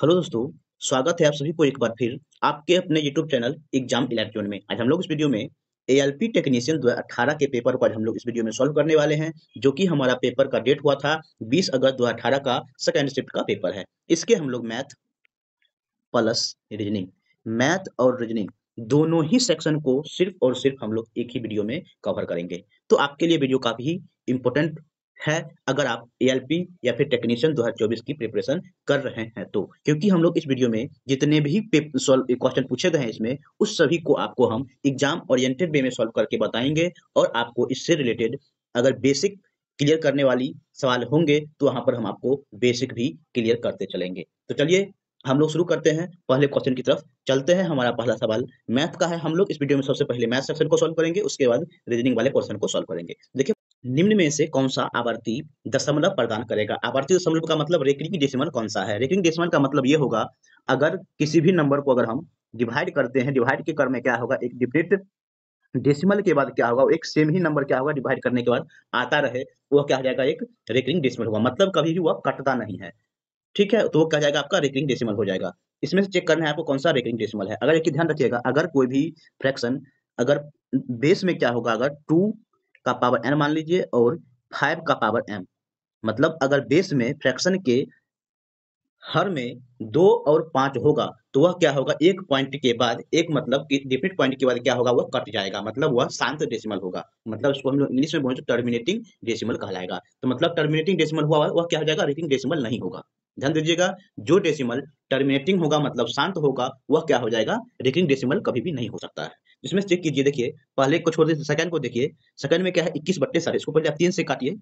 hello दोस्तों स्वागत है आप सभी को एक बार फिर आपके अपने यूट्यूब चैनल एग्जाम इलेक्ट्रॉन में आज हम लोग इस वीडियो में ए एल पी टेक्नीशियन दो के पेपर को आज हम लोग इस वीडियो में सॉल्व करने वाले हैं जो कि हमारा पेपर का डेट हुआ था 20 अगस्त 2018 का सेकेंड शिफ्ट का पेपर है इसके हम लोग मैथ प्लस रीजनिंग मैथ और रीजनिंग दोनों ही सेक्शन को सिर्फ और सिर्फ हम लोग एक ही वीडियो में कवर करेंगे तो आपके लिए वीडियो काफी इंपोर्टेंट है अगर आप ए या फिर टेक्नीशियन 2024 की प्रिपरेशन कर रहे हैं तो क्योंकि हम लोग इस वीडियो में जितने भी क्वेश्चन पूछे गए हैं इसमें उस सभी को आपको हम एग्जाम ओरिएंटेड वे में सॉल्व करके बताएंगे और आपको इससे रिलेटेड अगर बेसिक क्लियर करने वाली सवाल होंगे तो वहां पर हम आपको बेसिक भी क्लियर करते चलेंगे तो चलिए हम लोग शुरू करते हैं पहले क्वेश्चन की तरफ चलते हैं हमारा पहला सवाल मैथ का है हम लोग इस वीडियो में सबसे पहले मैथ सेक्शन को सॉल्व करेंगे उसके बाद रीजनिंग वाले क्वेश्चन को सॉल्व करेंगे देखिए निम्न में से कौन सा आवर्ती दशमलव प्रदान करेगा आवर्ती दशमलव का मतलब रेकरिंग डेसिमल कौन सा है रेकरिंग डेसिमल का मतलब ये होगा अगर किसी भी नंबर को अगर हम डिवाइड करते हैं डिवाइड के क्रम में क्या होगा एक डिफरेंट डेसिमल के बाद क्या होगा एक सेम ही नंबर क्या होगा डिवाइड करने के बाद आता रहे वो क्या हो जाएगा एक रेकरिंग डेसिमल होगा मतलब कभी भी वह कटता नहीं है ठीक है तो वो क्या जाएगा आपका रेकरिंग डेसिमल हो जाएगा इसमें से चेक करना है आपको कौन सा रेकरिंग डेसिमल है अगर एक ध्यान रखिएगा अगर कोई भी फ्रैक्शन अगर बेस में क्या होगा अगर टू का पावर एन मान लीजिए और फाइव का पावर एम मतलब अगर बेस में फ्रैक्शन के हर में दो और पांच होगा तो वह क्या होगा एक पॉइंट के बाद एक मतलब कि डिफिनेट पॉइंट के बाद क्या होगा वह कट जाएगा मतलब वह शांत डेसिमल होगा मतलब उसको हम लोग इंग्लिश में बोले तो टर्मिनेटिंग डेसिमल कहलाएगा तो मतलब टर्मिनेटिंग डेसिमल हुआ वह क्या हो जाएगा रिटिंग डेसिमल नहीं होगा ध्यान दीजिएगा जो डेसिमल टर्मिनेटिंग होगा मतलब शांत होगा वह क्या हो जाएगा रिकिंग डेसिमल कभी भी नहीं हो सकता है इसमें चेक कीजिए देखिए पहले को छोड़ दीजिए सेकंड को देखिए सेकंड में क्या है इक्कीस बट्टे साठ इसको पहले आप तीन से काटिए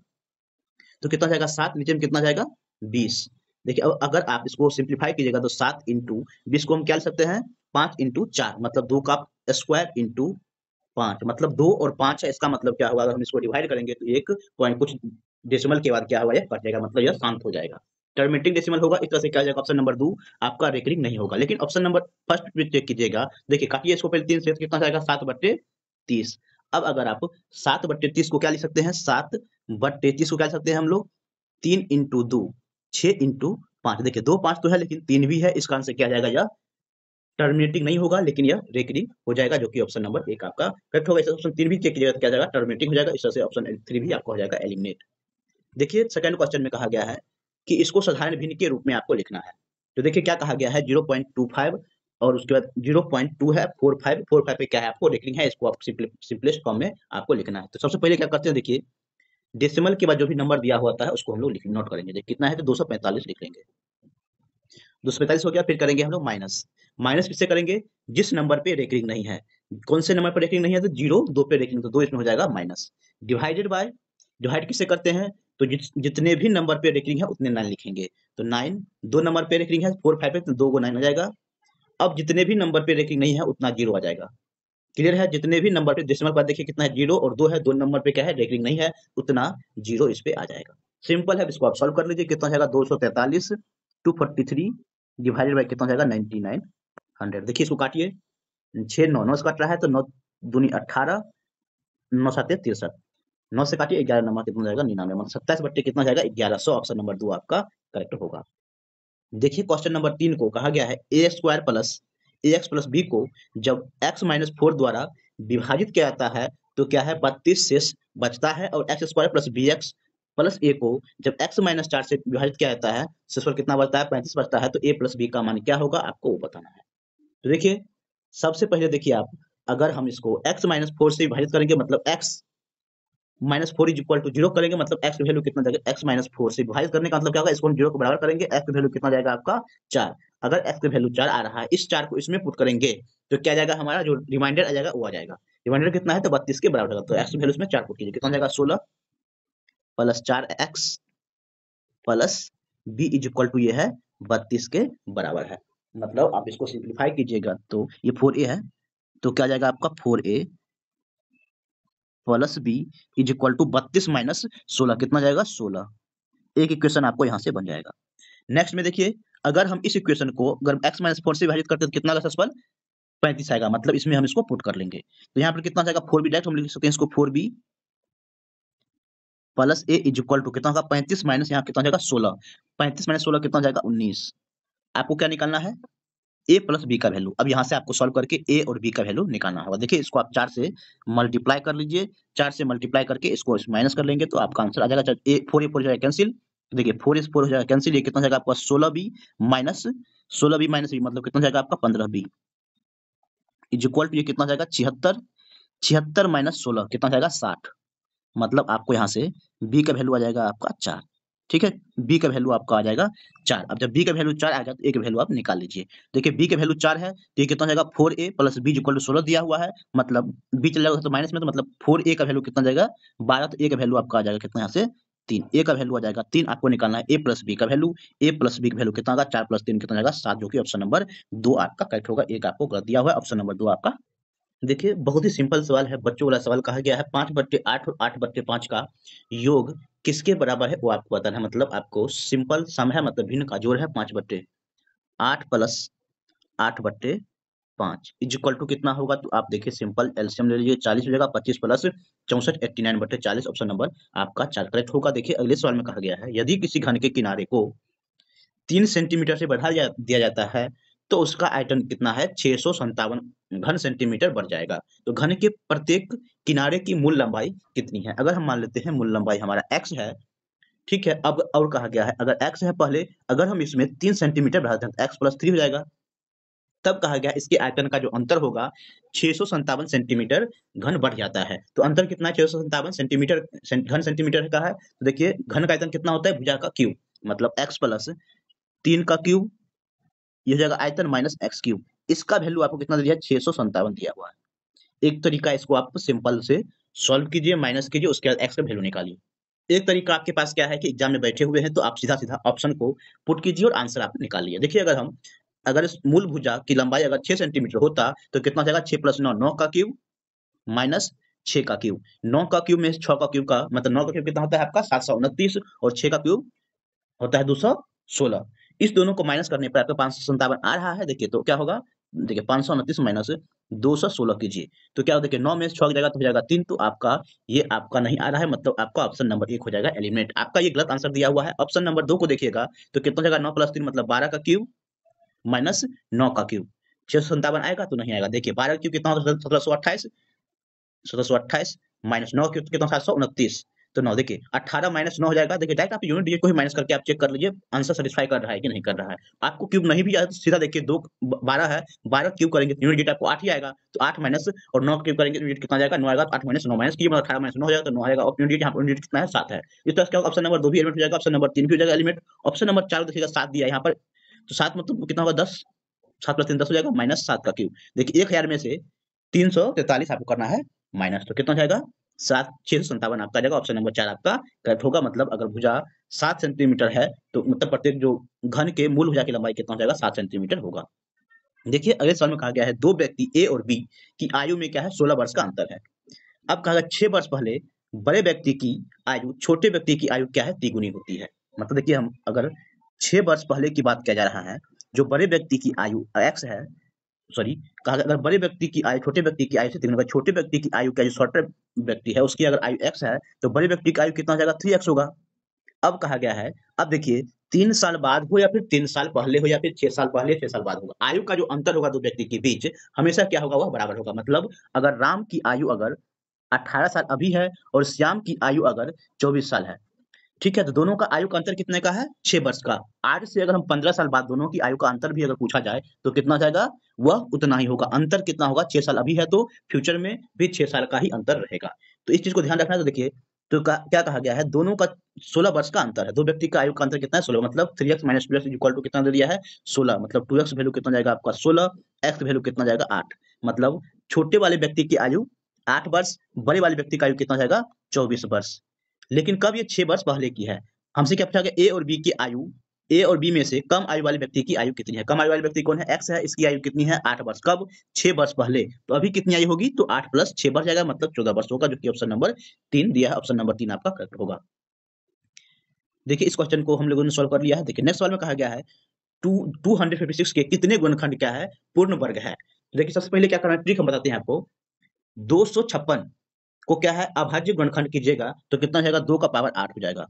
तो कितना जाएगा सात नीचे में कितना जाएगा बीस देखिए अब अगर आप इसको सिंप्लीफाई कीजिएगा तो सात इंटू बीस को हम क्या ले सकते हैं पांच इंटू चार मतलब दो का स्क्वायर इंटू पांच मतलब दो और पांच है इसका मतलब क्या हुआ अगर हम इसको डिवाइड करेंगे तो एक पॉइंट कुछ डेसिमल के बाद क्या हुआ यह कट जाएगा मतलब यह शांत हो जाएगा टर्मेटिक डेसिमल होगा इस तरह से क्या ऑप्शन नंबर दो आपका रेकरिंग नहीं होगा लेकिन ऑप्शन नंबर फर्स्ट भी चेक कीजिएगा देखिए काटिए इसको पहले तीन से कितना जाएगा सात बट्टे तीस अब अगर आप सात बट्टे तीस को क्या लिख सकते हैं सात बट्टे तीस को क्या लिख सकते हैं हम लोग तीन इंटू दो छः इंटू पाँच देखिये दो पाँच तो है लेकिन तीन भी है इस कारण से क्या जाएगा यह टर्मिनेटिंग नहीं होगा लेकिन यह रेकरिंग हो जाएगा जो कि ऑप्शन नंबर एक आपका करेक्ट होगा इससे ऑप्शन तीन भी चेक कीजिएगा तो क्या जाएगा टर्मिनेटिंग हो जाएगा इस तरह से ऑप्शन थ्री भी आपको हो जाएगा एलिमिनेट देखिए सेकंड क्वेश्चन में कहा गया है कि इसको साधारण भिन्न के रूप में आपको लिखना है तो देखिए क्या कहा गया है जीरो पॉइंट टू फाइव और उसके बाद जीरो पॉइंट टू है फोर फाइव फोर फाइव पे क्या है आपको लिखनी है इसको आप सिंपलेस्ट फॉर्म में आपको लिखना है तो सबसे पहले क्या करते हैं देखिए डेसिमल के बाद जो भी नंबर दिया हुआ है उसको हम लोग नोट करेंगे कितना है तो दो सौ पैंतालीस लिख लेंगे दो सौ पैंतालीस हो गया फिर करेंगे हम लोग माइनस माइनस किससे करेंगे जिस नंबर पे रेकरिंग नहीं है कौन से नंबर पर रेकरिंग नहीं है तो जीरो दो पे रेकरिंग तो दो इसमें हो जाएगा माइनस डिवाइडेड बाय डिवाइड किससे करते हैं तो जित, जितने भी नंबर पे रेकरिंग है उतने नाइन लिखेंगे तो नाइन दो नंबर पे रेकरिंग है फोर फाइव पे तो दो गो नाइन आ जाएगा अब जितने भी नंबर पे रेकरिंग नहीं है उतना जीरो आ जाएगा क्लियर है जितने भी नंबर पे डेसिमल पर देखिए कितना है जीरो और दो है दो नंबर पे क्या है रेकरिंग नहीं है उतना जीरो इस पे आ जाएगा सिंपल है इसको आप सॉल्व कर लीजिए कितना जाएगा दो सौ तैतालीस two forty three divided by कितना जाएगा नाइनटी नाइन हंड्रेड देखिए इसको काटिए छः नौ नौ से काट रहा है तो नौ दूनी अट्ठारह नौ सात तिरसठ नौ से काटिए ग्यारह नंबर कितना जाएगा निन्यानवे मतलब सत्ताईस बट्टे कितना जाएगा ग्यारह सौ ऑप्शन नंबर दो आपका करेक्ट होगा देखिए क्वेश्चन नंबर तीन को कहा गया है a square plus a x plus b को जब एक्स माइनस फोर द्वारा विभाजित किया जाता है तो क्या है बत्तीस शेष बचता है और x square plus b x plus a को जब एक्स माइनस चार से विभाजित किया जाता है शेष शेषफल कितना बचता है पैंतीस बचता है तो ए प्लस बी का मान क्या होगा आपको वो बताना है तो देखिए सबसे पहले देखिए आप अगर हम इसको एक्स माइनस फोर से विभाजित करेंगे मतलब x minus four is equal to zero करेंगे मतलब एक्स वैल्यू कितना जाएगा एक्स माइनस फोर से डिवाइड करने का मतलब क्या होगा इसको हम जीरो को बराबर करेंगे एक्स की वैल्यू कितना जाएगा आपका चार अगर एक्स की वैल्यू चार आ रहा है इस चार को इसमें पुट करेंगे तो क्या जाएगा हमारा जो रिमाइंडर आ जाएगा वो आ जाएगा रिमाइंडर कितना है तो बत्तीस के बराबर तो एक्स की वैल्यू इसमें चार पुट कीजिए कितना जाएगा सोलह प्लस चार x plus b is equal to ये है बत्तीस के बराबर है मतलब आप इसको सिंप्लीफाई कीजिएगा तो ये फोर ए है तो क्या जाएगा आपका four a plus b is equal to बत्तीस माइनस सोलह कितना जाएगा सोलह एक इक्वेशन आपको यहां से बन जाएगा नेक्स्ट में देखिए अगर हम इस इक्वेशन को अगर एक्स माइनस फोर से विभाजित करते हैं तो कितना रसफल पैंतीस आएगा मतलब इसमें हम इसको पुट कर लेंगे तो यहाँ पर कितना जाएगा फोर बी डायरेक्ट हम लिख सकते हैं इसको four b plus a is equal to कितना पैंतीस माइनस यहाँ कितना जाएगा सोलह पैंतीस माइनस सोलह कितना जाएगा उन्नीस आपको क्या निकालना है ए प्लस बी का वैल्यू अब यहाँ से आपको सॉल्व करके ए और बी का वैल्यू निकालना होगा देखिए इसको आप चार से मल्टीप्लाई कर लीजिए चार से मल्टीप्लाई करके इसको माइनस कर लेंगे तो आपका आंसर आ जाएगा ए फोर ए फोर जाएगा कैंसिल देखिए फोर इस फोर हो जाएगा कैंसिल ये कितना जाएगा आपका सोलह बी माइनस सोलह बी माइनस बी मतलब कितना जाएगा आपका पंद्रह बी इज इक्वल टू ये कितना जाएगा छिहत्तर छिहत्तर माइनस सोलह कितना जाएगा साठ मतलब आपको यहाँ से बी का वैल्यू आ जाएगा आपका चार ठीक है बी का वैल्यू आपका आ जाएगा चार अब जब बी का वैल्यू चार आ जाए तो ए का वैल्यू आप निकाल लीजिए देखिए बी का वैल्यू चार है तो ये कितना जाएगा four a plus b equal to सोलह दिया हुआ है मतलब बी चल जाएगा तो माइनस में तो मतलब फोर ए का वैल्यू कितना जाएगा बारह तो ए का वैल्यू आपका आ जाएगा कितना यहाँ से तीन ए का वैल्यू आ जाएगा तीन आपको निकालना है ए प्लस बी का वैल्यू ए प्लस बी का वैल्यू कितना होगा चार प्लस तीन कितना जाएगा सात जो कि ऑप्शन नंबर दो आपका करेक्ट होगा एक आपको गलत दिया हुआ है ऑप्शन नंबर दो आपका देखिए बहुत ही सिंपल सवाल है बच्चों वाला सवाल कहा गया है पांच बट्टे आठ और आठ बट्टे पांच का योग किसके बराबर है वो आपको बताना है मतलब आपको सिंपल सम है मतलब भिन्न का जोड़ है पांच बट्टे आठ प्लस आठ बट्टे पांच इज इक्वल टू कितना होगा तो आप देखिए सिंपल एलसीएम ले लीजिए चालीस मिलेगा पच्चीस प्लस चौसठ एट्टी नाइन बट्टे चालीस ऑप्शन नंबर आपका चार करेक्ट होगा देखिए अगले सवाल में कहा गया है यदि किसी घन के किनारे को तीन सेंटीमीटर से बढ़ा दिया जाता है तो उसका आयतन कितना है छह सौ संतावन घन सेंटीमीटर बढ़ जाएगा तो घन के प्रत्येक किनारे की मूल लंबाई कितनी है अगर हम मान लेते हैं मूल लंबाई हमारा एक्स है ठीक है अब और कहा गया है अगर एक्स है पहले अगर हम इसमें तीन सेंटीमीटर बढ़ाते हैं तो एक्स प्लस थ्री हो जाएगा तब कहा गया इसके आयतन का जो अंतर होगा छह सेंटीमीटर घन बढ़ जाता है तो अंतर कितना छह सेंटीमीटर घन सेंटीमीटर का है तो देखिए घन का आयतन कितना होता है भुजा का क्यूब मतलब एक्स प्लस तीन का क्यूब यह हो जाएगा आयतन माइनस एक्स क्यूब इसका वैल्यू आपको कितना दिया छह सौ संतावन दिया हुआ है एक तरीका इसको आप सिंपल से सॉल्व कीजिए माइनस कीजिए उसके बाद एक्स का वैल्यू निकालिए एक तरीका आपके पास क्या है कि एग्जाम में बैठे हुए हैं तो आप सीधा सीधा ऑप्शन को पुट कीजिए और आंसर आप निकालिए देखिए अगर हम अगर इस मूल भुजा की लंबाई अगर छह सेंटीमीटर होता तो कितना जाएगा छह प्लस नौ नौ का क्यूब माइनस छह का क्यूब नौ का क्यूब में छह का क्यूब का मतलब नौ का क्यूब कितना होता है आपका सात सौ उनतीस और छह का क्यूब होता है दो सौ सोलह इस दोनों को माइनस करने पर आपका पांच सौ संतावन आ रहा है देखिए तो क्या होगा देखिए पांच सौ उनतीस माइनस दो सौ सोलह कीजिए तो क्या देखिए नौ में छह जाएगा तो हो जाएगा तीन तो आपका ये आपका नहीं आ रहा है मतलब आपका ऑप्शन नंबर एक हो जाएगा एलिमिनेट आपका ये गलत आंसर दिया हुआ है ऑप्शन नंबर दो को देखिएगा तो कितना जाएगा नौ प्लस तीन मतलब बारह का क्यूब माइनस नौ का क्यूब छह सौ संतावन आएगा तो नहीं आएगा देखिए बारह क्यूब कितना सत्रह सौ अट्ठाईस सत्रह सौ अट्ठाईस माइनस नौ क्यूब तो कितना सात सौ उनतीस तो नौ देखिए अठारह माइनस नौ हो जाएगा देखिए डायरेक्ट आप यूनिट डिजिट को ही माइनस करके आप चेक कर लीजिए आंसर सेटिस्फाई कर रहा है कि नहीं कर रहा है आपको क्यूब नहीं भी सीधा देखिए दो बारह है बारह क्यूब करेंगे यूनिट डिजिट आपको आठ ही आएगा तो आठ माइनस और नौ क्यूब करेंगे यूनिट कितना जाएगा नौ आएगा तो आठ माइनस नौ माइनस क्यूब अठारह माइनस नौ हो जाएगा तो नौ आएगा और यूनिट यहाँ पर यूनिट कितना है सात है इस तरह से ऑप्शन नंबर दो भी एलिमेंट हो जाएगा ऑप्शन नंबर तीन भी हो जाएगा एलिमेंट ऑप्शन नंबर चार देखिएगा सात दिया यहाँ पर तो सात मतलब कितना होगा दस सात प्लस तीन दस हो जाएगा माइनस सात का क्यूब देखिए एक हजार में से तीन सौ तैतालीस आपको करना है माइनस तो कितना जाएगा सात छह सौ संतावन आपका आ जाएगा ऑप्शन नंबर चार आपका करेक्ट होगा मतलब अगर भुजा सात सेंटीमीटर है तो मतलब प्रत्येक जो घन के मूल भुजा की लंबाई कितना हो जाएगा सात सेंटीमीटर होगा देखिए अगले सवाल में कहा गया है दो व्यक्ति ए और बी की आयु में क्या है सोलह वर्ष का अंतर है अब कहा गया छह वर्ष पहले बड़े व्यक्ति की आयु छोटे व्यक्ति की आयु क्या है तिगुनी होती है मतलब देखिए हम अगर छह वर्ष पहले की बात किया जा रहा है जो बड़े व्यक्ति की आयु एक्स है सॉरी कहा अगर बड़े व्यक्ति की आयु छोटे व्यक्ति की आयु से तीन होगा छोटे व्यक्ति की आयु का जो शॉर्टर व्यक्ति है उसकी अगर आयु एक्स है तो बड़े व्यक्ति की आयु कितना जाएगा थ्री एक्स होगा अब कहा गया है अब देखिए तीन साल बाद हो या फिर तीन साल पहले हो या फिर छह साल पहले छह साल बाद होगा आयु का जो अंतर होगा दो व्यक्ति के बीच हमेशा क्या होगा वह बराबर होगा मतलब अगर राम की आयु अगर 18 साल अभी है और श्याम की आयु अगर 24 साल है ठीक है तो दोनों का आयु का अंतर कितने का है छह वर्ष का आज से अगर हम पंद्रह साल बाद दोनों की आयु का अंतर भी अगर पूछा जाए तो कितना जाएगा वह उतना ही होगा अंतर कितना होगा छह साल अभी है तो फ्यूचर में भी छह साल का ही अंतर रहेगा तो इस चीज को ध्यान रखना है तो देखिए तो क्या कहा गया है दोनों का सोलह वर्ष का अंतर है दो व्यक्ति का आयु का अंतर कितना है सोलह मतलब three x minus two x equal to कितना दे दिया है सोलह मतलब टू एक्स वैल्यू कितना जाएगा आपका सोलह एक्स वैल्यू कितना जाएगा आठ मतलब छोटे वाले व्यक्ति की आयु आठ वर्ष बड़े वाले व्यक्ति का आयु कितना जाएगा चौबीस वर्ष लेकिन कब ये छह वर्ष पहले की है हमसे क्या पूछा गया ए और बी की आयु ए और बी में से कम आयु वाले व्यक्ति की आयु कितनी है कम आयु वाले व्यक्ति कौन है एक्स है इसकी आयु कितनी है आठ वर्ष कब छह वर्ष पहले तो अभी कितनी आयु होगी तो आठ प्लस छह वर्ष जाएगा मतलब चौदह वर्ष होगा जो कि ऑप्शन नंबर तीन दिया है ऑप्शन नंबर तीन आपका करेक्ट होगा देखिए इस क्वेश्चन को हम लोगों ने सोल्व कर लिया है देखिए नेक्स्ट सवाल में कहा गया है two two hundred fifty six के कितने गुणखंड क्या है पूर्ण वर्ग है देखिए सबसे पहले क्या करना है ट्रिक हम बताते हैं आपको दो सौ छप्पन को क्या है अभाज्य गुणखंड कीजिएगा तो कितना हो जाएगा दो का पावर आठ हो जाएगा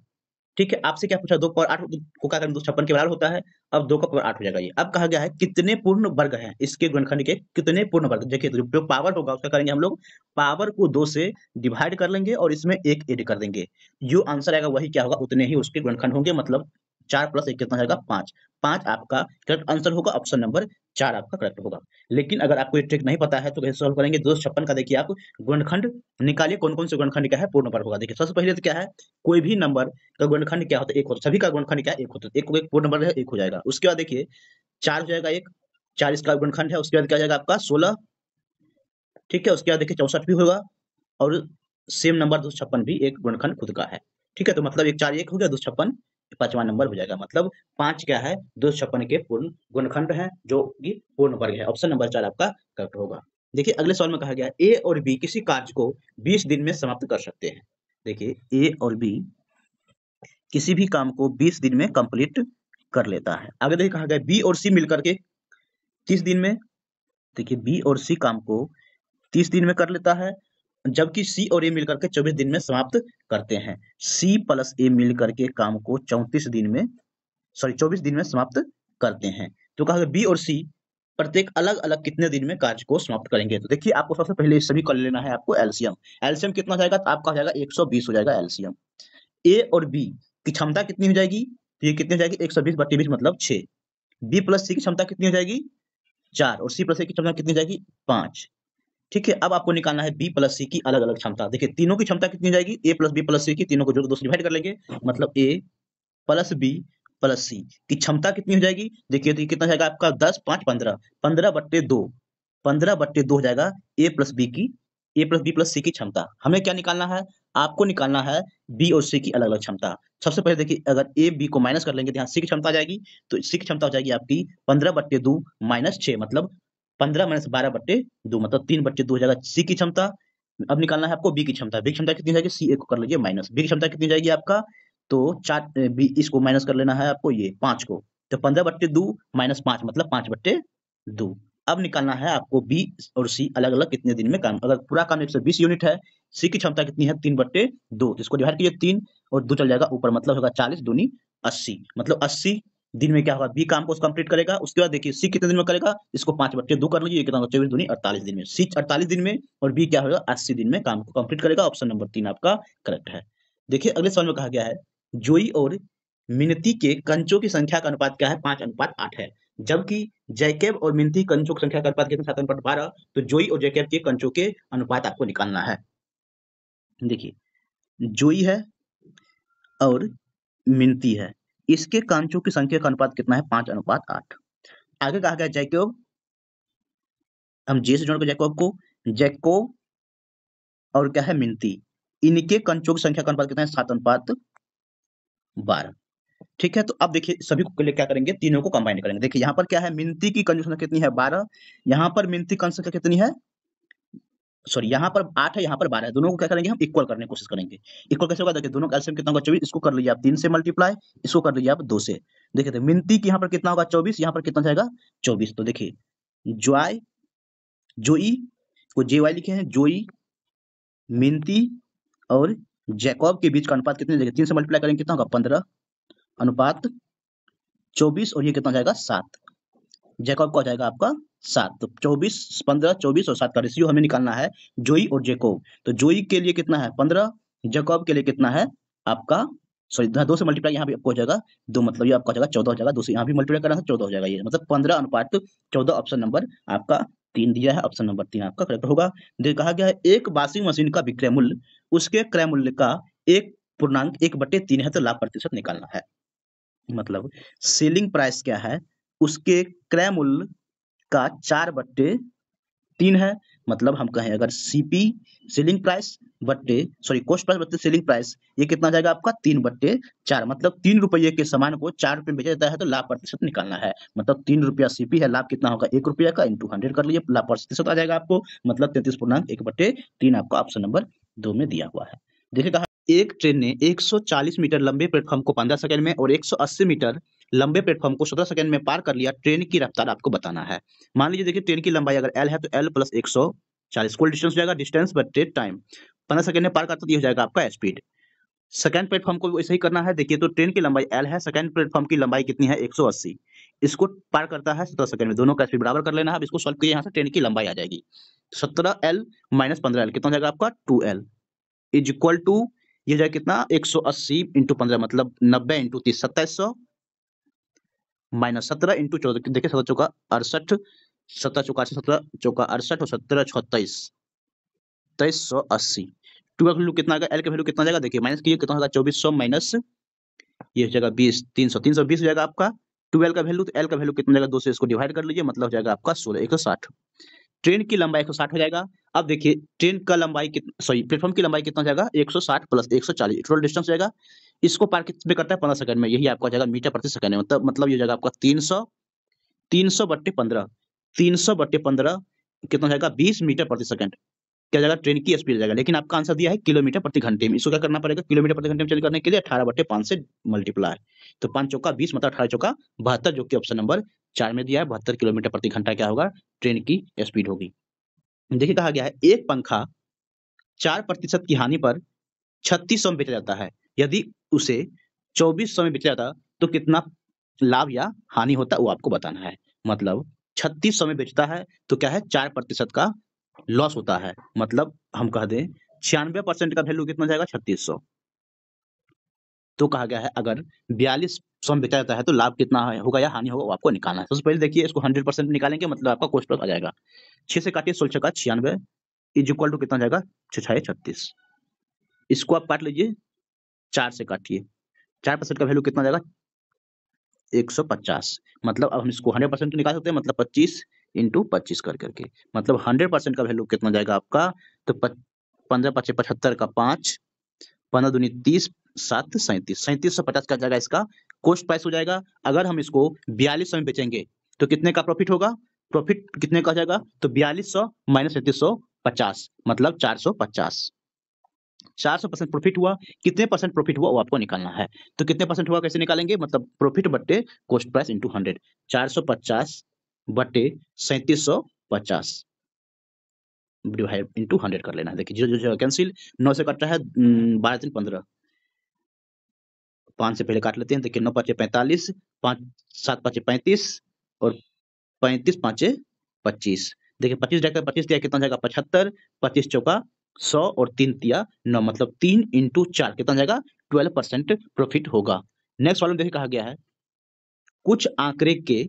ठीक है आपसे क्या पूछा दो पावर आठ को क्या करें दो छप्पन के बराबर होता है अब दो का पावर आठ हो जाएगा ये अब कहा गया है कितने पूर्ण वर्ग हैं इसके गुणखंड के कितने पूर्ण वर्ग देखिए तो जो पावर होगा उसका करेंगे हम लोग पावर को दो से डिवाइड कर लेंगे और इसमें एक एड कर देंगे जो आंसर आएगा वही क्या होगा उतने ही उसके गुणखंड होंगे मतलब चार प्लस एक कितना जाएगा पांच पांच आपका करेक्ट आंसर होगा ऑप्शन नंबर चार आपका करेक्ट होगा लेकिन अगर आपको ये ट्रिक नहीं पता है तो कैसे सॉल्व करेंगे दो छप्पन का देखिए आप गुणखंड निकालिए कौन कौन से गुणखंड क्या है पूर्ण नंबर होगा देखिए सबसे पहले तो क्या है कोई भी नंबर का गुणखंड क्या होता है एक होता है सभी का गुणखंड क्या है एक होता है एक एक पूर्ण नंबर है एक हो जाएगा उसके बाद देखिए चार हो जाएगा एक चार इसका गुणखंड है उसके बाद क्या जाएगा आपका सोलह ठीक है उसके बाद देखिए चौसठ भी होगा और सेम नंबर दो छप्पन भी एक गुणखंड खुद का है ठीक है तो मतलब एक चार एक हो गया दो छप्पन पांचवा नंबर हो जाएगा मतलब पांच क्या है दो छप्पन के पूर्ण गुणखंड है जो कि पूर्ण वर्ग है ऑप्शन नंबर चार आपका करेक्ट होगा देखिए अगले सवाल में कहा गया ए और बी किसी कार्य को बीस दिन में समाप्त कर सकते हैं देखिए ए और बी किसी भी काम को बीस दिन में कंप्लीट कर लेता है आगे देखिए कहा गया बी और सी मिलकर के तीस दिन में देखिए बी और सी काम को तीस दिन में कर लेता है जबकि सी और ए मिलकर के चौबीस दिन में समाप्त करते हैं सी प्लस ए मिलकर के काम को चौतीस दिन में सॉरी चौबीस दिन में समाप्त करते हैं तो कहा बी और सी प्रत्येक अलग अलग कितने दिन में कार्य को समाप्त करेंगे तो देखिए आपको सबसे पहले सभी कर लेना है आपको एल्सियम एल्सियम कितना जाएगा तो आपका हो जाएगा बीस हो जाएगा एल्सियम ए और बी की क्षमता कितनी हो जाएगी तो ये कितनी हो जाएगी सौ बीस बट्टी बीस मतलब छह बी प्लस सी की क्षमता कितनी हो जाएगी चार और सी प्लस ए की क्षमता कितनी हो जाएगी पांच ठीक है अब आपको निकालना है बी प्लस सी की अलग अलग क्षमता देखिए तीनों की क्षमता कितनी जाएगी a plus b plus c की तीनों को जो दोस्तों डिवाइड कर लेंगे मतलब a plus b plus c की क्षमता कितनी हो जाएगी देखिए तो कितना जाएगा आपका दस पांच पंद्रह पंद्रह बट्टे दो पंद्रह बट्टे दो हो जाएगा ए प्लस बी की a plus b plus c की क्षमता हमें क्या निकालना है आपको निकालना है बी और सी की अलग अलग क्षमता सबसे पहले देखिए अगर ए बी को माइनस कर लेंगे तो यहाँ सी की क्षमता आ जाएगी तो सी की क्षमता हो जाएगी आपकी पंद्रह बट्टे दो माइनस छः मतलब पंद्रह माइनस बारह बट्टे दो मतलब तीन बट्टे दो हो जाएगा सी की क्षमता अब निकालना है आपको बी की क्षमता बी क्षमता कितनी जाएगी सी ए को कर लीजिए माइनस बी की क्षमता कितनी जाएगी आपका तो चार बी इसको माइनस कर लेना है आपको ये पांच को तो पंद्रह बट्टे दो माइनस पांच मतलब पांच बट्टे दो अब निकालना है आपको बी और सी अलग अलग कितने दिन में काम अगर पूरा काम एक सौ बीस यूनिट है सी की क्षमता कितनी है तीन बट्टे दो तो इसको डिवाइड कीजिए तीन और दो चल जाएगा ऊपर मतलब होगा चालीस दूनी अस्सी मतलब अस्सी दिन में क्या होगा बी काम को कंप्लीट करेगा उसके बाद देखिए सी कितने दिन में करेगा इसको पांच बट्टे दो कर लीजिए कितना चौबीस दूनी अड़तालीस दिन में सी अड़तालीस दिन में और बी क्या होगा अस्सी दिन में काम को कंप्लीट करेगा ऑप्शन नंबर तीन आपका करेक्ट है देखिए अगले सवाल में कहा गया है जोई और मिनती के कंचों की संख्या का अनुपात क्या है पांच अनुपात आठ है जबकि जयकेब और मिनती कंचों की संख्या का अनुपात कितना सात अनुपात बारह तो जोई और जयकेब के कंचों के अनुपात आपको निकालना है देखिए जोई है और मिनती है इसके कांचों की संख्या का अनुपात कितना है पांच अनुपात आठ आगे कहा गया जैकोब हम जे से जोड़कर जैकोब को जैको और क्या है मिनती इनके कंचों की संख्या का अनुपात कितना है सात अनुपात बारह ठीक है तो अब देखिए सभी को क्या करेंगे तीनों को कंबाइन करेंगे देखिए यहाँ पर क्या है मिनती की कंजन संख्या कितनी है बारह यहाँ पर मिनती कंज संख्या कितनी है सॉरी यहाँ पर आठ है यहाँ पर बारह है दोनों को क्या करेंगे हम इक्वल करने की कोशिश करेंगे इक्वल कैसे होगा देखिए दोनों का एल्सियम कितना होगा चौबीस इसको कर लीजिए आप तीन से मल्टीप्लाई इसको कर लीजिए आप दो से देखिए तो मिनती की यहाँ पर कितना होगा चौबीस यहाँ पर कितना जाएगा चौबीस तो देखिए ज्वाई जोई को e, जे वाई लिखे हैं जोई e, मिनती और जैकॉब के बीच का अनुपात कितने देखिए तीन से मल्टीप्लाई करेंगे कितना होगा पंद्रह अनुपात चौबीस और ये कितना जाएगा सात जैकॉब का हो जाएगा आपका सात तो चौबीस पंद्रह चौबीस और सात का रेशियो हमें निकालना है जोई और जेकोब तो जोई के लिए कितना है पंद्रह जेकोब के लिए कितना है आपका सॉरी हाँ, दो से मल्टीप्लाई यहाँ भी आपको हो जाएगा दो मतलब ये आपका हो जाएगा चौदह हो जाएगा दो से यहाँ भी मल्टीप्लाई करना है तो चौदह हो जाएगा ये मतलब पंद्रह अनुपात चौदह ऑप्शन नंबर आपका तीन दिया है ऑप्शन नंबर तीन आपका करेक्ट होगा देख कहा गया है एक वाशिंग मशीन का विक्रय मूल्य उसके क्रय मूल्य का एक पूर्णांक एक बटे तीन है तो लाख प्रतिशत निकालना है मतलब सेलिंग प्राइस क्या है उसके क्रय मूल्य का चार बट्टे तीन है मतलब हम कहें अगर सीपी सेलिंग प्राइस बट्टे सॉरी कॉस्ट प्राइस बट्टे सेलिंग प्राइस ये कितना जाएगा आपका तीन बट्टे चार मतलब तीन रुपये के सामान को चार रुपये बेचा जाता है तो लाभ प्रतिशत निकालना है मतलब तीन रुपया सीपी है लाभ कितना होगा एक रुपया का इंटू हंड्रेड कर लिए लाभ प्रतिशत आ जाएगा आपको मतलब तैतीस पूर्णांक एक बट्टे तीन आपको ऑप्शन नंबर दो में दिया हुआ है देखिए कहा एक ट्रेन ने 140 मीटर लंबे प्लेटफॉर्म को पंद्रह सेकंड में और 180 मीटर लंबे प्लेटफॉर्म को सत्रह सेकंड में पार कर लिया ट्रेन की रफ्तार आपको बताना है मान लीजिए देखिए ट्रेन की लंबाई अगर एल है तो एल प्लस एक सौ चालीस कुल डिस्टेंस हो जाएगा डिस्टेंस बटे टाइम पंद्रह सेकंड में पार करता तो यह हो जाएगा आपका स्पीड सेकेंड प्लेटफॉर्म को ऐसे ही करना है देखिए तो ट्रेन की लंबाई एल है सेकंड प्लेटफॉर्म की लंबाई कितनी है एक इसको पार करता है सत्रह सेकंड में दोनों का स्पीड बराबर कर लेना है अब इसको सॉल्व किए यहाँ से ट्रेन की लंबाई आ जाएगी सत्रह एल माइनस पंद्रह एल कितना हो जाएगा आपका two L is equal to ये जाएगा कितना एक सौ अस्सी इंटू पंद्रह मतलब नब्बे इंटू तीस सत्ताईस सौ माइनस सत्रह इंटू चौदह देखिए सत्रह चौका अड़सठ सत्रह चौका सत्रह चौका अड़सठ और सत्रह छः तेईस तेईस सौ अस्सी टू का वैल्यू कितना एल का वैल्यू कितना जाएगा देखिए माइनस कीजिए कितना होगा चौबीस सौ माइनस ये हो जाएगा बीस तीन सौ तीन सौ बीस हो जाएगा आपका टू एल का वैल्यू तो एल का वैल्यू कितना जाएगा दो से इसको डिवाइड कर लीजिए मतलब हो जाएगा आपका सोलह एक सौ साठ ट्रेन की लंबाई साठ हो जाएगा अब देखिए ट्रेन का लंबाई कितना सॉरी प्लेटफॉर्म की लंबाई कितना जाएगा 160 प्लस 140 टोटल डिस्टेंस जाएगा इसको पार में करता है पंद्रह सेकंड में यही आपका जाएगा मीटर प्रति सेकंड में मतलब मतलब ये जाएगा आपका तीन सौ तीन सौ बट्टे पंद्रह तीन सौ बट्टे पंद्रह कितना जाएगा बीस मीटर प्रति सेकंड क्या जाएगा ट्रेन की स्पीड जाएगा लेकिन आपका आंसर दिया है किलोमीटर प्रति घंटे में इसको क्या करना पड़ेगा किलोमीटर प्रति घंटे में चेंज करने के लिए अठारह बट्टे पांच से मल्टीप्लाई तो पांच चौका बीस मतलब अठारह चौका बहत्तर जो कि ऑप्शन नंबर चार में दिया है बहत्तर किलोमीटर प्रति घंटा क्या होगा ट्रेन की स्पीड होगी देखिए कहा गया है एक पंखा चार प्रतिशत की हानि पर छत्तीस सौ में बेचा जाता है यदि उसे चौबीस सौ में बेचा जाता तो कितना लाभ या हानि होता वो आपको बताना है मतलब छत्तीस सौ में बेचता है तो क्या है चार प्रतिशत का लॉस होता है मतलब हम कह दें छियानवे परसेंट का वैल्यू कितना जाएगा छत्तीस सौ तो कहा गया है अगर बयालीस सौ बेचा जाता है तो लाभ कितना होगा या हानि होगा वो आपको निकालना है सबसे पहले देखिए इसको हंड्रेड परसेंट निकालेंगे मतलब आपका कोस्ट प्लस आ जाएगा छह से काटिए सोलह का छियानवे इज इक्वल टू कितना जाएगा छः छत्तीस इसको आप काट लीजिए चार से काटिए चार परसेंट का वैल्यू कितना जाएगा एक सौ पचास मतलब अब हम इसको हंड्रेड परसेंट तो निकाल सकते हैं मतलब पच्चीस इंटू पच्चीस कर करके मतलब हंड्रेड परसेंट का वैल्यू कितना जाएगा आपका तो पंद्रह पच्चीस पचहत्तर का पाँच पंद्रह दूनी तीस सात सैंतीस सैंतीस सौ पचास का जाएगा इसका कोस्ट प्राइस हो जाएगा अगर हम इसको बयालीस सौ में बेचेंगे तो कितने का प्रॉफिट होगा प्रॉफिट कितने का जाएगा तो बयालीस सौ माइनस सैंतीस सौ पचास मतलब चार सौ पचास चार सौ परसेंट प्रॉफिट हुआ कितने परसेंट प्रॉफिट हुआ वो आपको निकालना है तो कितने परसेंट हुआ कैसे निकालेंगे मतलब प्रॉफिट बट्टे कोस्ट प्राइस इंटू हंड्रेड चार सौ पचास बट्टे सैंतीस सौ पचास डिवाइड इंटू हंड्रेड कर लेना है देखिए जो जो कैंसिल नौ से कट रहा है बारह तीन पंद्रह पाँच से पहले काट लेते हैं देखिए तो नौ पाँचे पैंतालीस पाँच सात पाँचे पैंतीस और पैंतीस पाँचे पच्चीस देखिए पच्चीस जाकर पच्चीस दिया कितना जाएगा पचहत्तर पच्चीस चौका सौ और तीन दिया नौ मतलब तीन इंटू चार कितना जाएगा ट्वेल्व परसेंट प्रॉफिट होगा नेक्स्ट वाले देखिए कहा गया है कुछ आंकड़े के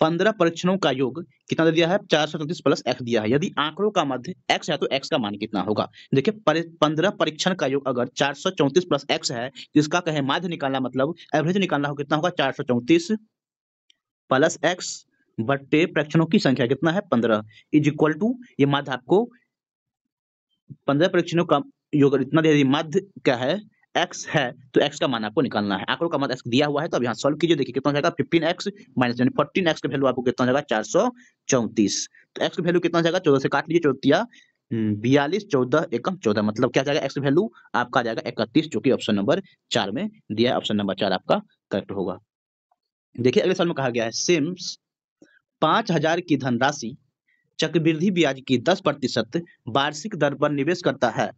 पंद्रह परीक्षणों का योग कितना दे दिया है चार सौ तैतीस प्लस एक्स दिया है यदि आंकड़ों का मध्य एक्स है तो एक्स का मान कितना होगा देखिए पंद्रह परीक्षण का योग अगर चार सौ चौंतीस प्लस एक्स है जिसका कहे माध्य निकालना मतलब एवरेज निकालना हो कितना होगा चार सौ चौंतीस प्लस एक्स बट्टे परीक्षणों की संख्या कितना है पंद्रह इज इक्वल टू ये माध्य आपको पंद्रह परीक्षणों का योग इतना दे माध्य क्या है एक्स है तो एक्स का मान आपको निकालना है आंकड़ों का मान एक्स दिया हुआ है तो अब यहाँ सॉल्व कीजिए देखिए कितना जाएगा फिफ्टीन एक्स माइनस यानी फोर्टीन एक्स का वैल्यू आपको कितना जाएगा चार सौ चौंतीस तो एक्स का वैल्यू कितना जाएगा चौदह से काट लीजिए चौथिया हम्म, बयालीस चौदह एकम चौदह मतलब क्या जाएगा एक्स वैल्यू आपका आ जाएगा इकतीस जो कि ऑप्शन नंबर चार में दिया ऑप्शन नंबर चार आपका करेक्ट होगा देखिए अगले साल में कहा गया है सिम्स पांच हजार की धनराशि चक्रवृद्धि ब्याज की दस प्रतिशत वार्षिक दर पर निवेश करता है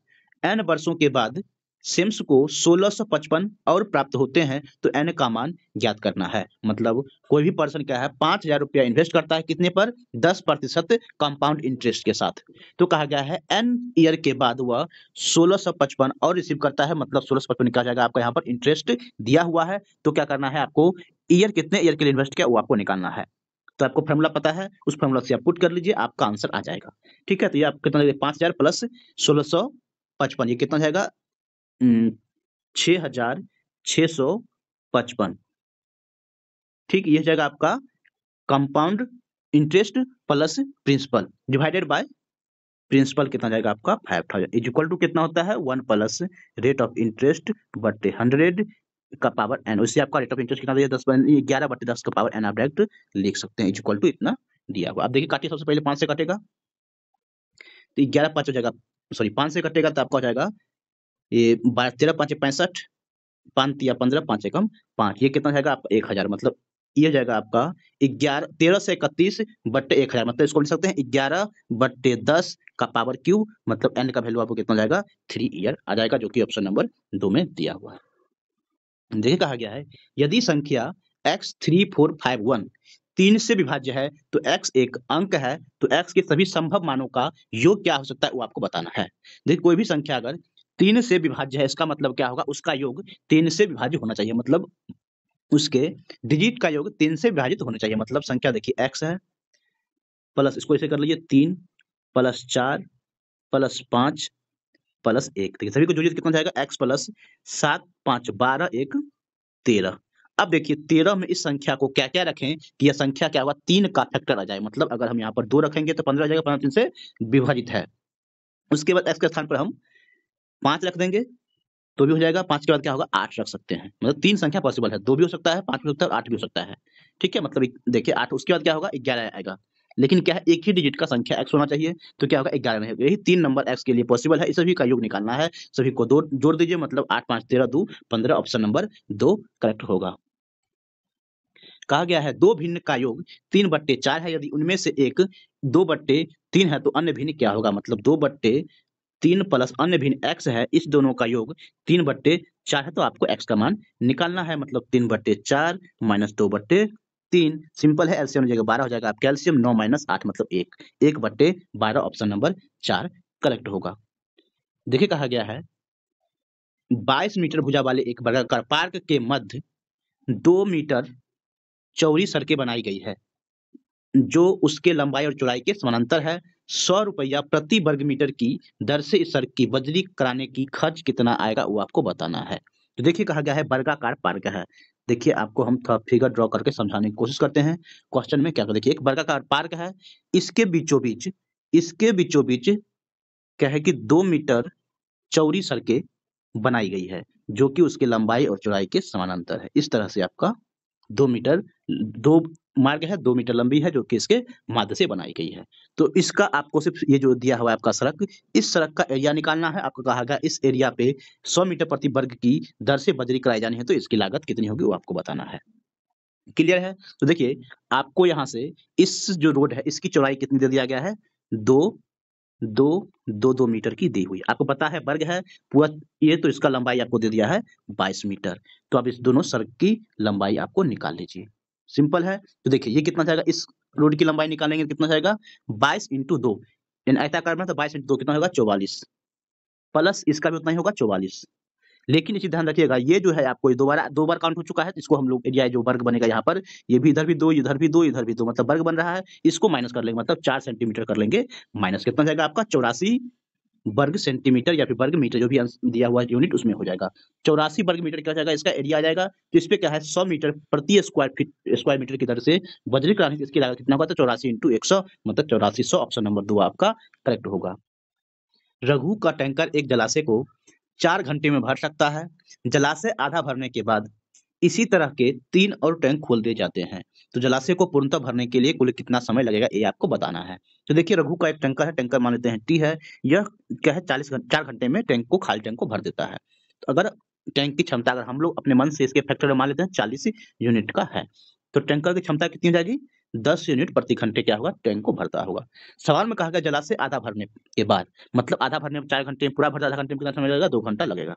एन वर्षों के बाद सेम्स को 1655 और प्राप्त होते हैं तो एन का मान ज्ञात करना है मतलब कोई भी पर्सन क्या है पांच हजार रुपया इन्वेस्ट करता है कितने पर दस प्रतिशत कंपाउंड इंटरेस्ट के साथ तो कहा गया है एन ईयर के बाद वह 1655 और रिसीव करता है मतलब 1655 निकाल जाएगा आपका यहाँ पर इंटरेस्ट दिया हुआ है तो क्या करना है आपको ईयर कितने ईयर के लिए इन्वेस्ट किया वो आपको निकालना है तो आपको फॉर्मूला पता है उस फॉर्मूला से आप पुट कर लीजिए आपका आंसर आ जाएगा ठीक है तो ये आप कितना पांच हजार प्लस सोलह सौ पचपन ये कितना जाएगा छ हजार छ सौ पचपन ठीक यह जाएगा आपका compound interest plus principal divided by principal कितना जाएगा आपका five thousand is equal to कितना होता है one plus rate of interest बटे हंड्रेड का पावर एन उससे आपका रेट ऑफ इंटरेस्ट कितना दिया दस ग्यारह बटे दस का पावर एन आप डायरेक्ट लिख सकते हैं इज इक्वल टू इतना दिया हुआ आप देखिए काटिए सबसे पहले पाँच से कटेगा तो ग्यारह पाँच हो जाएगा सॉरी पाँच से कटेगा तो आपका हो जाएगा ये तेरह पाँच पैंसठ पाँच या पंद्रह पाँच एकम पाँच ये कितना जाएगा आपका एक हजार मतलब ये जाएगा आपका ग्यारह तेरह से इकतीस बट्टे एक हजार मतलब इसको लिख सकते हैं ग्यारह बट्टे दस का पावर क्यू मतलब एन का वैल्यू आपको कितना जाएगा थ्री ईयर आ जाएगा जो कि ऑप्शन नंबर दो में दिया हुआ है देखिए कहा गया है यदि संख्या x three four five one तीन से विभाज्य है तो x एक अंक है तो x के सभी संभव मानों का योग क्या हो सकता है वो आपको बताना है देखिए कोई भी संख्या अगर तीन से विभाज्य है इसका मतलब क्या होगा उसका योग तीन से विभाज्य होना चाहिए मतलब उसके डिजिट का योग तीन से विभाजित होना चाहिए मतलब संख्या देखिए एक्स है प्लस इसको ऐसे कर लीजिए तीन प्लस चार प्लस पांच प्लस एक देखिए सभी को जोड़िए कितना जाएगा एक्स प्लस सात पांच बारह एक तेरह अब देखिए तेरह में इस संख्या को क्या क्या रखें कि यह संख्या क्या होगा तीन का फैक्टर आ जाए मतलब अगर हम यहाँ पर दो रखेंगे तो पंद्रह जाएगा पंद्रह तीन से विभाजित है उसके बाद एक्स के स्थान पर हम पांच रख देंगे तो भी हो जाएगा पांच के बाद क्या होगा आठ रख सकते हैं मतलब तीन संख्या पॉसिबल है दो भी हो सकता है पांच भी हो सकता है आठ भी हो सकता है ठीक है मतलब देखिए आठ उसके बाद क्या होगा ग्यारह आएगा लेकिन क्या है एक ही डिजिट का संख्या एक्स होना चाहिए तो क्या होगा ग्यारह में यही तीन नंबर एक्स के लिए पॉसिबल है इस सभी का योग निकालना है सभी को दो जोड़ दीजिए मतलब आठ पांच तेरह दो पंद्रह ऑप्शन नंबर दो करेक्ट होगा कहा गया है दो भिन्न का योग तीन बट्टे चार है यदि उनमें से एक दो बट्टे तीन है तो अन्य भिन्न क्या होगा मतलब दो बट्टे तीन प्लस अन्य भिन्न एक्स है इस दोनों का योग तीन बट्टे चार है तो आपको एक्स का मान निकालना है मतलब तीन बट्टे चार माइनस दो बट्टे तीन सिंपल है एल्सियम जगह बारह हो जाएगा आप कैल्सियम नौ माइनस आठ मतलब एक एक बट्टे बारह ऑप्शन नंबर चार करेक्ट होगा देखिए कहा गया है बाईस मीटर भुजा वाले एक बर्गाकार पार्क के मध्य दो मीटर चौड़ी सड़कें बनाई गई है जो उसके लंबाई और चौड़ाई के समानांतर है सौ रुपया प्रति वर्ग मीटर की दर से इस सड़क की बजरी कराने की खर्च कितना आएगा वो आपको बताना है तो देखिए कहा गया है वर्गाकार पार्क है देखिए आपको हम थोड़ा फिगर ड्रॉ करके समझाने की कोशिश करते हैं क्वेश्चन में क्या देखिए एक वर्गाकार पार्क है इसके बीचों बीच इसके बीचों बीच क्या है कि दो मीटर चौड़ी सड़कें बनाई गई है जो कि उसकी लंबाई और चौड़ाई के समानांतर है इस तरह से आपका दो मीटर दो मार्ग है दो मीटर लंबी है जो कि इसके माध्य से बनाई गई है तो इसका आपको सिर्फ ये जो दिया हुआ है आपका सड़क इस सड़क का एरिया निकालना है आपको कहा गया इस एरिया पे 100 मीटर प्रति वर्ग की दर से बजरी कराई जानी है तो इसकी लागत कितनी होगी वो आपको बताना है क्लियर है तो देखिए आपको यहाँ से इस जो रोड है इसकी चौड़ाई कितनी दे दिया गया है दो दो दो दो मीटर की दी हुई आपको पता है वर्ग है पूरा ये तो इसका लंबाई आपको दे दिया है बाईस मीटर तो आप इस दोनों सड़क की लंबाई आपको निकाल लीजिए सिंपल है तो देखिए ये कितना जाएगा इस रोड की लंबाई निकालेंगे तो कितना जाएगा बाईस इंटू दो आयताकार में तो बाईस इंटू दो कितना होगा चौवालीस प्लस इसका भी उतना ही होगा चौवालीस लेकिन इसी ध्यान रखिएगा ये जो है आपको दोबारा दो बार काउंट हो चुका है इसको हम लोग एरिया जो वर्ग बनेगा यहाँ पर ये भी इधर भी दो इधर भी दो इधर भी दो मतलब वर्ग बन रहा है इसको माइनस कर लेंगे मतलब चार सेंटीमीटर कर लेंगे माइनस कितना जाएगा आपका चौरासी वर्ग सेंटीमीटर या फिर वर्ग मीटर जो भी दिया हुआ यूनिट उसमें हो जाएगा चौरासी वर्ग मीटर क्या जाएगा इसका एरिया आ जाएगा तो इस पर क्या है सौ मीटर प्रति स्क्वायर फीट स्क्वायर मीटर की दर से कराने राशि इसकी लागत कितना होगा तो चौरासी इंटू एक सौ मतलब चौरासी सौ ऑप्शन नंबर दो आपका करेक्ट होगा रघु का टैंकर एक जलाशय को चार घंटे में भर सकता है जलाशय आधा भरने के बाद इसी तरह के तीन और टैंक खोल दिए जाते हैं तो जलाशय को पूर्णतः भरने के लिए कुल कितना समय लगेगा ये आपको बताना है तो देखिए रघु का एक टैंकर है टैंकर मान लेते हैं टी है यह क्या है चालीस चार घंटे में टैंक को खाली टैंक को भर देता है तो अगर टैंक की क्षमता अगर हम लोग अपने मन से इसके फैक्टर मान लेते हैं चालीस यूनिट का है तो टैंकर की क्षमता कितनी हो जाएगी दस यूनिट प्रति घंटे क्या होगा टैंक को भरता होगा सवाल में कहा गया जलाशय आधा भरने के बाद मतलब आधा भरने में चार घंटे पूरा भरता आधा घंटे में कितना समय लगेगा दो घंटा लगेगा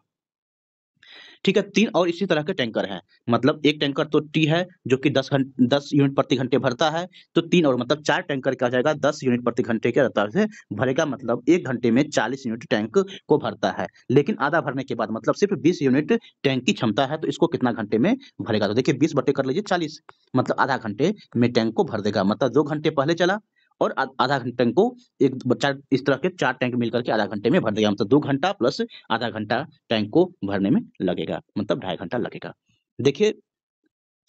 ठीक है तीन और इसी तरह के टैंकर हैं मतलब एक टैंकर तो टी है जो कि दस घंट दस यूनिट प्रति घंटे भरता है तो तीन और मतलब चार टैंकर क्या जाएगा दस यूनिट प्रति घंटे के रफ्तार से भरेगा मतलब एक घंटे में चालीस यूनिट टैंक को भरता है लेकिन आधा भरने के बाद मतलब सिर्फ बीस यूनिट टैंक की क्षमता है तो इसको कितना घंटे में भरेगा तो देखिए बीस बटे कर लीजिए चालीस मतलब आधा घंटे में टैंक को भर देगा मतलब दो घंटे पहले चला और आधा घंटे को एक चार इस तरह के चार टैंक मिलकर के आधा घंटे में भर देगा मतलब दो घंटा प्लस आधा घंटा टैंक को भरने में लगेगा मतलब ढाई घंटा लगेगा देखिए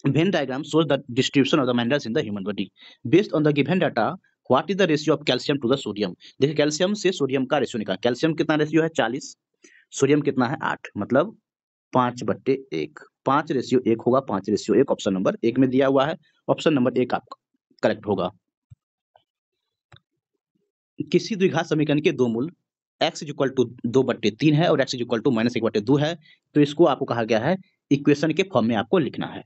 Venn diagram shows the distribution of the minerals in the human body based on the given data what is the ratio of calcium to the sodium देखिए कैल्शियम से सोडियम का रेशियो निकाल कैल्शियम कितना रेशियो है चालीस sodium कितना है आठ मतलब पांच बट्टे एक पांच रेशियो एक होगा पांच रेशियो एक ऑप्शन नंबर एक में दिया हुआ है ऑप्शन नंबर एक आपका करेक्ट होगा किसी द्विघात समीकरण के दो मूल एक्स इज इक्वल टू दो बट्टे तीन है और x is equal to minus एक बट्टे दो है तो इसको आपको कहा गया है इक्वेशन के फॉर्म में आपको लिखना है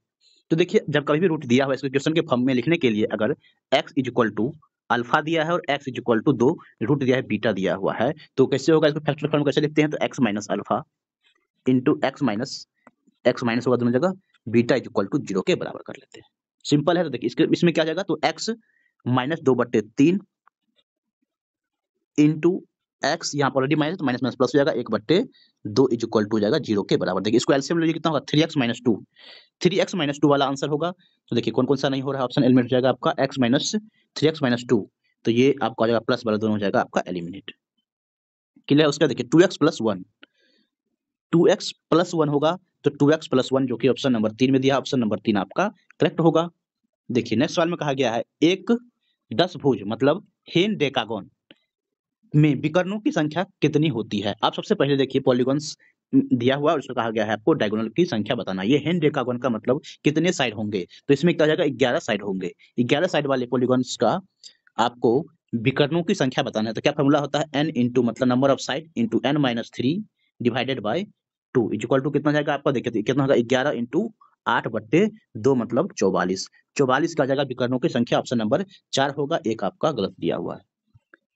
तो देखिए जब कभी भी रूट दिया हुआ है इसको इक्वेशन के फॉर्म में लिखने के लिए अगर x is equal to alpha दिया है और एक्स इज इक्वल टू दो रूट दिया है बीटा दिया हुआ है तो कैसे होगा इसको फैक्टर फॉर्म कैसे लिखते हैं तो x minus alpha into x minus x minus होगा दोनों जगह beta is equal to zero के बराबर कर लेते हैं सिंपल है तो देखिए इसके इसमें क्या जाएगा तो एक्स माइनस दो बट्टे तीन इंटू एक्स यहाँ पर ऑलरेडी माइनस तो माइनस माइनस प्लस हो जाएगा एक बट्टे दो इज इक्वल टू हो जाएगा जीरो के बराबर देखिए इसको एलसीएम लीजिए कितना होगा three x minus two three x minus two वाला आंसर होगा तो देखिए कौन कौन सा नहीं हो रहा ऑप्शन एलिमिनेट हो जाएगा आपका x minus three x minus two तो ये आपका हो जाएगा प्लस वाला दोनों हो जाएगा आपका एलिमिनेट क्लियर उसका देखिए two x plus one two x plus one होगा तो टू एक्स प्लस वन जो कि ऑप्शन नंबर तीन में दिया ऑप्शन नंबर तीन आपका करेक्ट होगा देखिए नेक्स्ट सवाल में कहा गया है एक दस भुज मतलब हेन डेकागोन में विकर्णों की संख्या कितनी होती है आप सबसे पहले देखिए पॉलीगॉन्स दिया हुआ और उसमें कहा गया है आपको डायगोनल की संख्या बताना ये हैंड रेखागोन का मतलब कितने साइड होंगे तो इसमें कहा जाएगा ग्यारह साइड होंगे ग्यारह साइड वाले पॉलीगॉन्स का आपको विकर्णों की संख्या बताना है तो क्या फॉर्मूला होता है एन इंटू मतलब number of side into n minus three divided by two is equal to कितना जाएगा आपका देखिए तो कितना होगा ग्यारह इंटू आठ बट्टे दो मतलब चौवालीस चौवालीस का जाएगा विकर्णों की संख्या ऑप्शन नंबर चार होगा एक आपका गलत दिया हुआ है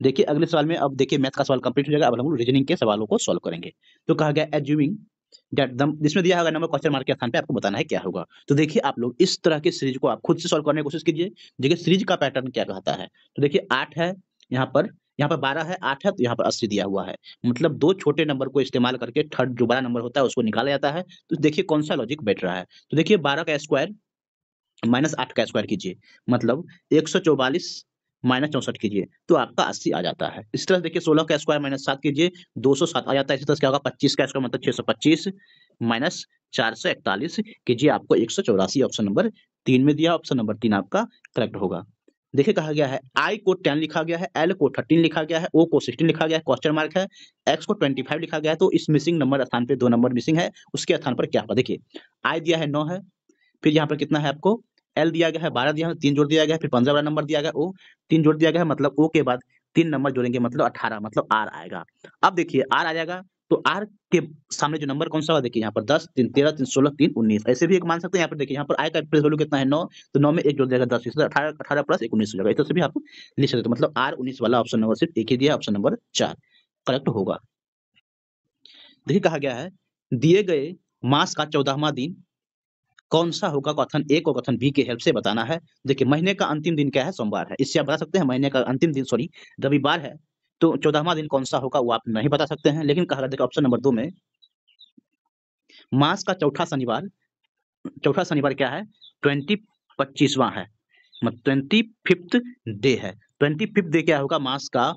देखिए अगले सवाल में अब देखिए मैथ का सवाल कंप्लीट हो जाएगा अब हम लोग रीजनिंग के सवालों को सॉल्व करेंगे तो कहा गया एज्यूमिंग डेट दम जिसमें दिया होगा नंबर क्वेश्चन मार्क के स्थान पे आपको बताना है क्या होगा तो देखिए आप लोग इस तरह के सीरीज को आप खुद से सॉल्व करने की कोशिश कीजिए देखिए सीरीज का पैटर्न क्या कहता है तो देखिए आठ है यहाँ पर यहाँ पर बारह है आठ है तो यहाँ पर अस्सी दिया हुआ है मतलब दो छोटे नंबर को इस्तेमाल करके थर्ड जो बड़ा नंबर होता है उसको निकाला जाता है तो देखिए कौन सा लॉजिक बैठ रहा है तो देखिए बारह का स्क्वायर माइनस आठ का स्क्वायर कीजिए मतलब एक सौ चौवालीस माइनस चौसठ कीजिए तो आपका अस्सी आ जाता है इस तरह देखिए सोलह का स्क्वायर माइनस सात कीजिए दो सौ सात आ जाता है इस तरह क्या होगा पच्चीस का स्क्वायर मतलब छह सौ पच्चीस माइनस चार सौ इकतालीस कीजिए आपको एक सौ चौरासी ऑप्शन नंबर तीन में दिया ऑप्शन नंबर तीन आपका करेक्ट होगा देखिए कहा गया है आई को टेन लिखा गया है एल को थर्टीन लिखा गया है ओ को सिक्सटीन लिखा गया है क्वेश्चन मार्क है एक्स को ट्वेंटी फाइव लिखा गया है तो इस मिसिंग नंबर स्थान पे दो नंबर मिसिंग है उसके स्थान पर क्या होगा देखिए आई दिया है नौ है फिर यहाँ पर कितना है आपको एल दिया गया है बारह दिया है तीन जोड़ दिया गया है फिर पंद्रह वाला नंबर दिया गया ओ तीन जोड़ दिया गया है मतलब ओ के बाद तीन नंबर जोड़ेंगे मतलब अठारह मतलब आर आएगा अब देखिए आर आ जाएगा तो आर के सामने जो नंबर कौन सा देखिए यहाँ पर दस तीन तेरह तीन सोलह तीन उन्नीस ऐसे भी एक मान सकते हैं यहाँ पर देखिए यहाँ पर आय का प्रेस वैल्यू कितना है नौ तो नौ में एक जोड़ जाएगा दस इस अठारह अठारह प्लस एक उन्नीस हो जाएगा इससे भी आप लिख सकते तो मतलब आर उन्नीस वाला ऑप्शन नंबर सिर्फ एक ही दिया ऑप्शन नंबर चार करेक्ट होगा देखिए कहा गया है दिए गए मास का चौदहवा दिन कौन सा होगा कथन ए को कथन बी के हेल्प से बताना है देखिए महीने का अंतिम दिन क्या है सोमवार है इससे आप बता सकते हैं महीने का अंतिम दिन सॉरी रविवार है तो चौदहवा दिन कौन सा होगा वो आप नहीं बता सकते हैं लेकिन कहा देखिए ऑप्शन नंबर दो में मास का चौथा शनिवार चौथा शनिवार क्या है ट्वेंटी पच्चीसवा है ट्वेंटी फिफ्थ डे है ट्वेंटी फिफ्थ डे क्या होगा मास का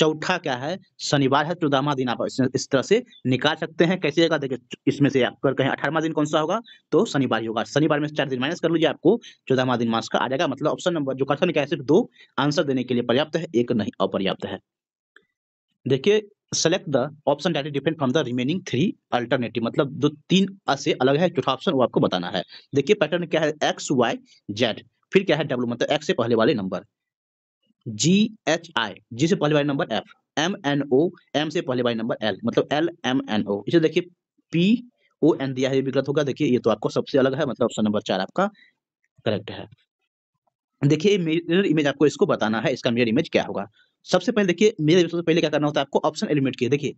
चौथा क्या है शनिवार है चौदहवा दिन आप इस तरह से निकाल सकते हैं कैसे जगह देखिए इसमें से अगर कहें अठारहवा दिन कौन सा होगा तो शनिवार ही होगा शनिवार में चार दिन माइनस कर लीजिए आपको चौदहवा दिन मास का आ जाएगा मतलब ऑप्शन नंबर जो कथन क्या है सिर्फ दो आंसर देने के लिए पर्याप्त है एक नहीं अपर्याप्त है देखिए select the option that different from the remaining three alternative मतलब जो तीन से अलग है चौथा ऑप्शन वो आपको बताना है देखिए पैटर्न क्या है एक्स वाई जेड फिर क्या है डब्ल्यू मतलब एक्स से पहले वाले number ji H I G से पहले by number F M N O M से पहले बाई नंबर एल मतलब एल एम एन ओ इसे देखिए पी ओ एन दिया है विकल्प होगा देखिए ये तो आपको सबसे अलग है मतलब ऑप्शन नंबर चार आपका करेक्ट है देखिए मिरर इमेज आपको इसको बताना है इसका मिरर इमेज क्या होगा सबसे पहले देखिए मेरे सबसे पहले क्या करना होता है आपको ऑप्शन एलिमेंट के देखिए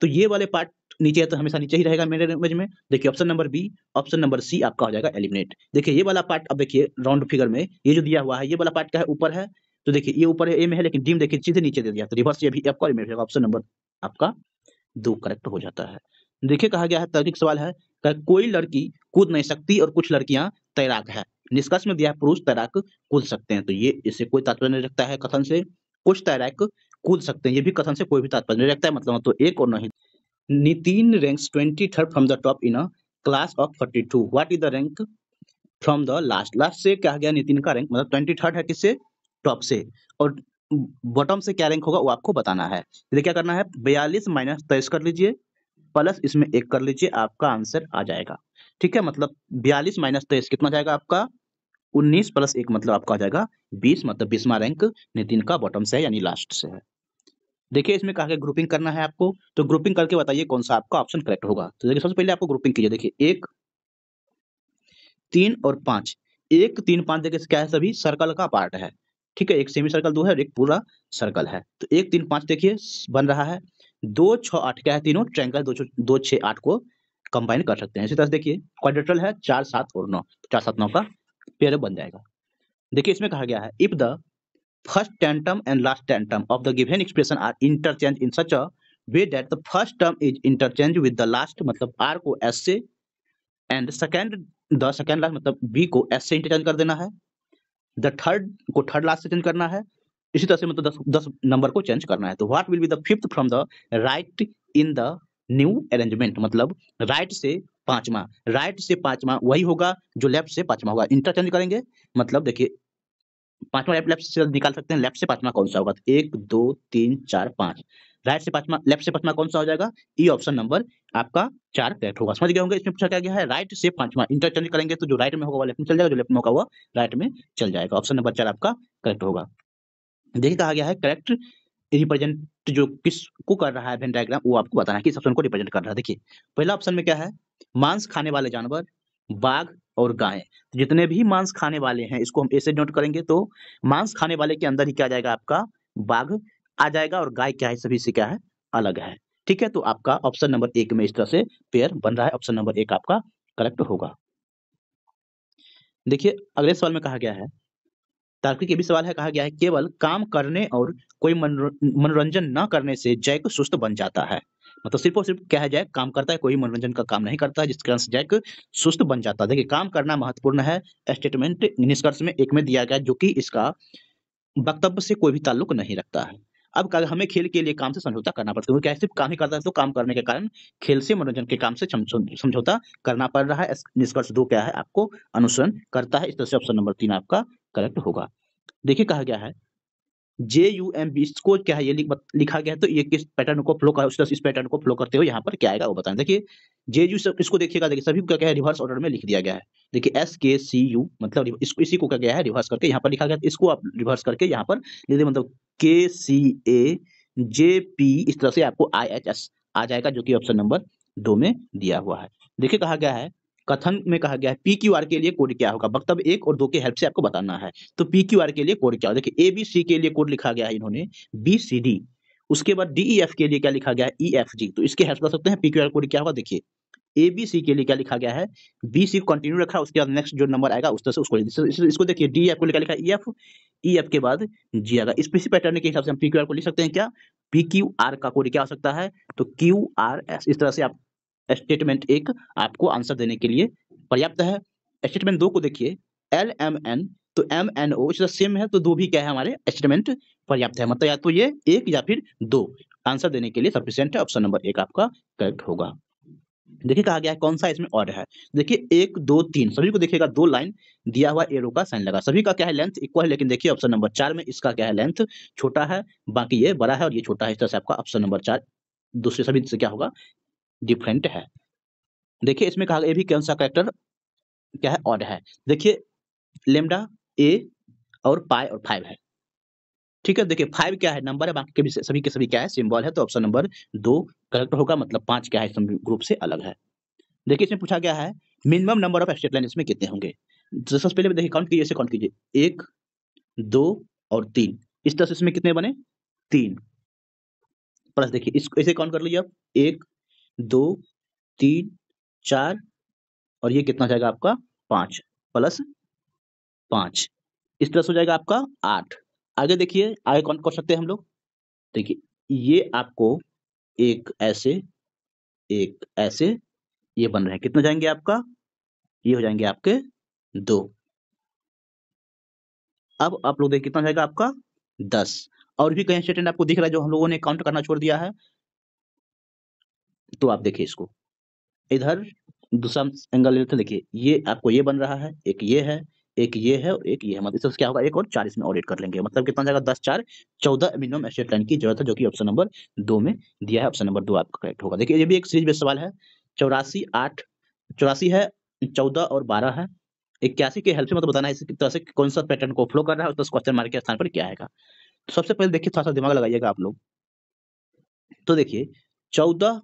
तो ये वाले पार्ट नीचे है तो हमेशा नीचे ही रहेगा मेरे इमेज में देखिए option number B option number C आपका हो जाएगा एलिमिनेट देखिए ये वाला पार्ट अब देखिए राउंड फिगर में ये जो दिया हुआ है ये वाला पार्ट क्या है ऊपर है तो देखिए ये ऊपर ए में है लेकिन डीम देखिए सीधे नीचे दे दिया तो रिवर्स ये भी आपका में ऑप्शन नंबर आपका दो करेक्ट हो जाता है देखिए कहा गया है तार्किक सवाल है कि कोई लड़की कूद नहीं सकती और कुछ लड़कियां तैराक है निष्कर्ष में दिया पुरुष तैराक कूद सकते हैं तो ये इससे कोई तात्पर्य नहीं रखता है कथन से कुछ तैराक कूद सकते हैं ये भी कथन से कोई भी तात्पर्य नहीं रखता है मतलब तो एक और नहीं Nitin rank twenty third from the top in a class of forty two what is the rank from the last last से कहा गया नितिन का रैंक मतलब ट्वेंटी थर्ड है किससे टॉप से और बॉटम से क्या रैंक होगा वो आपको बताना है देखिए क्या करना है बयालीस माइनस तेईस कर लीजिए प्लस इसमें एक कर लीजिए आपका आंसर आ जाएगा ठीक है मतलब बयालीस माइनस तेईस कितना जाएगा आपका उन्नीस प्लस एक मतलब आपका आ जाएगा बीस मतलब बीसवा रैंक नितिन का बॉटम से है यानी लास्ट से है देखिए इसमें कहा के ग्रुपिंग करना है आपको तो ग्रुपिंग करके बताइए कौन सा आपका ऑप्शन करेक्ट होगा तो देखिए सबसे पहले आपको ग्रुपिंग कीजिए देखिए एक तीन और पांच एक तीन पांच देखिए क्या है सभी सर्कल का पार्ट है ठीक है एक सेमी सर्कल दो है और एक पूरा सर्कल है तो एक तीन पाँच देखिए बन रहा है दो छः आठ क्या है तीनों ट्रैंगल दो दो छः आठ को कंबाइन कर सकते हैं इसी तरह से देखिए क्वाड्रेटरल है चार सात और नौ तो चार सात नौ का पेयर बन जाएगा देखिए इसमें कहा गया है if the first term and last term of the given expression are interchange in such a way that the first term is interchange with the last मतलब आर को एस से and second the second last मतलब B को S से interchange कर देना है the third को थर्ड लास्ट से चेंज करना है इसी तरह से मतलब दस दस नंबर को चेंज करना है तो what will be the fifth from the right in the new arrangement मतलब राइट से पांचवा राइट से पांचवा वही होगा जो लेफ्ट से पांचवा होगा इंटरचेंज करेंगे मतलब देखिए पांचवा लेफ्ट से निकाल सकते हैं लेफ्ट से पांचवा कौन सा होगा एक दो तीन चार पांच राइट से पांचवा लेफ्ट से पांचवा कौन सा हो जाएगा ई ऑप्शन नंबर आपका चार करेक्ट होगा समझ गए होंगे इसमें पूछा क्या गया है राइट से पांचवा इंटरचेंज करेंगे तो जो राइट में होगा वो लेफ्ट में चल जाएगा जो लेफ्ट में होगा वो राइट में चल जाएगा ऑप्शन नंबर चार आपका करेक्ट होगा देखिए कहा गया है करेक्ट रिप्रेजेंट जो किस को कर रहा है डायग्राम वो आपको बताना है किस ऑप्शन को रिप्रेजेंट कर रहा है देखिए पहला ऑप्शन में क्या है मांस खाने वाले जानवर बाघ और गाय तो जितने भी मांस खाने वाले हैं इसको हम ऐसे नोट करेंगे तो मांस खाने वाले के अंदर ही क्या जाएगा आपका बाघ आ जाएगा और गाय क्या है सभी से क्या है अलग है ठीक है तो आपका ऑप्शन नंबर एक में इस तरह से पेयर बन रहा है ऑप्शन नंबर एक आपका करेक्ट होगा देखिए अगले सवाल में कहा गया है तार्किक भी सवाल है कहा गया है केवल काम करने और कोई मनोरंजन न करने से जैक सुस्त बन जाता है मतलब सिर्फ और सिर्फ क्या है जैक काम करता है कोई मनोरंजन का काम नहीं करता है जिसके कारण जैक सुस्त बन जाता है देखिए काम करना महत्वपूर्ण है स्टेटमेंट निष्कर्ष में एक में दिया गया जो कि इसका वक्तव्य से कोई भी ताल्लुक नहीं रखता है अब हमें खेल के लिए काम से समझौता करना पड़ता है क्योंकि सिर्फ काम ही करता है तो काम करने के कारण खेल से मनोरंजन के काम से समझौता करना पड़ रहा है निष्कर्ष दो क्या है आपको अनुसरण करता है इस तरह से ऑप्शन नंबर तीन आपका करेक्ट होगा देखिए कहा गया है जे यू एम बी इसको क्या है ये लिखा गया है तो ये किस पैटर्न को फ्लो कर इस पैटर्न को फ्लो करते हो यहाँ पर क्या आएगा वो बताएं देखिए जे यू इसको देखिएगा देखिए सभी को क्या क्या है रिवर्स ऑर्डर में लिख दिया गया है देखिए एस के सी यू मतलब इसको इसी को क्या गया है रिवर्स करके यहाँ पर लिखा गया इसको आप रिवर्स करके यहाँ पर मतलब के सी ए जे पी इस तरह से आपको आई एच एस आ जाएगा जो कि ऑप्शन नंबर दो में दिया हुआ है देखिए कहा गया है कथन में कहा गया है पी क्यू आर के लिए कोड क्या होगा वक्तव्य एक और दो के हेल्प से आपको बताना है तो पी क्यू आर के लिए कोड क्या होगा देखिए ए बी सी के लिए कोड लिखा गया है इन्होंने बी सी डी उसके बाद डी ई एफ के लिए क्या लिखा गया है ई एफ जी तो इसके हेल्प कर सकते हैं पी क्यू आर कोड क्या होगा देखिए ए बी सी के लिए क्या लिखा गया है बी सी कंटिन्यू रखा उसके बाद नेक्स्ट जो नंबर आएगा उस तरह से उसको इसको देखिए डी एफ e, को लिखा लिखा ई एफ ई एफ के बाद जी आएगा इस इसी पैटर्न के हिसाब से हम पी क्यू आर को लिख सकते हैं क्या पी क्यू आर का कोड क्या हो सकता है तो क्यू आर एस इस तरह से आप स्टेटमेंट एक आपको आंसर देने के लिए पर्याप्त है स्टेटमेंट दो को देखिए एल एम एन तो एम एन ओ इस तरह सेम है तो दो भी क्या है हमारे स्टेटमेंट पर्याप्त है मतलब या तो ये एक या फिर दो आंसर देने के लिए सफिशियंट है ऑप्शन नंबर एक आपका करेक्ट होगा देखिए कहा गया है कौन सा इसमें ऑर्डर है देखिए एक दो तीन सभी को देखिएगा दो लाइन दिया हुआ एरो का साइन लगा सभी का क्या है लेंथ इक्वल है लेकिन देखिए ऑप्शन नंबर चार में इसका क्या है लेंथ छोटा है बाकी ये बड़ा है और ये छोटा है इस तरह से आपका ऑप्शन नंबर चार दूसरे सभी से क्या होगा डिफरेंट है देखिए इसमें कहा गया भी कौन सा करेक्टर क्या है ऑर्डर है देखिए लेमडा ए और पाए और फाइव है ठीक है देखिए फाइव क्या है नंबर है बाकी सभी के सभी क्या है सिंबल है तो ऑप्शन नंबर दो करेक्ट होगा मतलब पांच क्या है ग्रुप से अलग है देखिए इसमें पूछा गया है minimum number of straight line इसमें कितने होंगे तो सबसे पहले देखिए काउंट कीजिए इसे काउंट कीजिए एक दो और तीन इस तरह से इसमें कितने बने तीन प्लस देखिए इसको इसे काउंट कर लीजिए आप एक दो तीन चार और ये कितना जाएगा आपका पांच प्लस पांच इस तरह से हो जाएगा आपका आठ आगे देखिए आगे कौन कर सकते हैं हम लोग देखिए ये आपको एक ऐसे एक ऐसे ये बन रहे हैं कितना जाएंगे आपका ये हो जाएंगे आपके दो अब आप लोग देखिए कितना जाएगा आपका दस और भी कहीं स्टेटमेंट आपको दिख रहा है जो हम लोगों ने काउंट करना छोड़ दिया है तो आप देखिए इसको इधर दूसरा एंगल लेते हैं देखिए ये आपको ये बन रहा है एक ये है एक ये है और एक ये है मतलब क्या होगा एक और चार इसमें ऑडिट कर लेंगे मतलब कितना जाएगा दस चार चौदह मिनिमम एस्टेट लाइन की जरूरत है जो कि ऑप्शन नंबर दो में दिया है ऑप्शन नंबर दो आपका करेक्ट होगा देखिए ये भी एक सीरीज बेस्ट सवाल है चौरासी आठ चौरासी है चौदह और बारह है इक्यासी के हेल्प से मतलब बताना है इसी तरह से कौन सा पैटर्न को फ्लो कर रहा है तो क्वेश्चन मार्क के स्थान पर क्या आएगा तो सबसे पहले देखिए थोड़ा सा दिमाग लगाइएगा आप लोग तो देखिए चौदह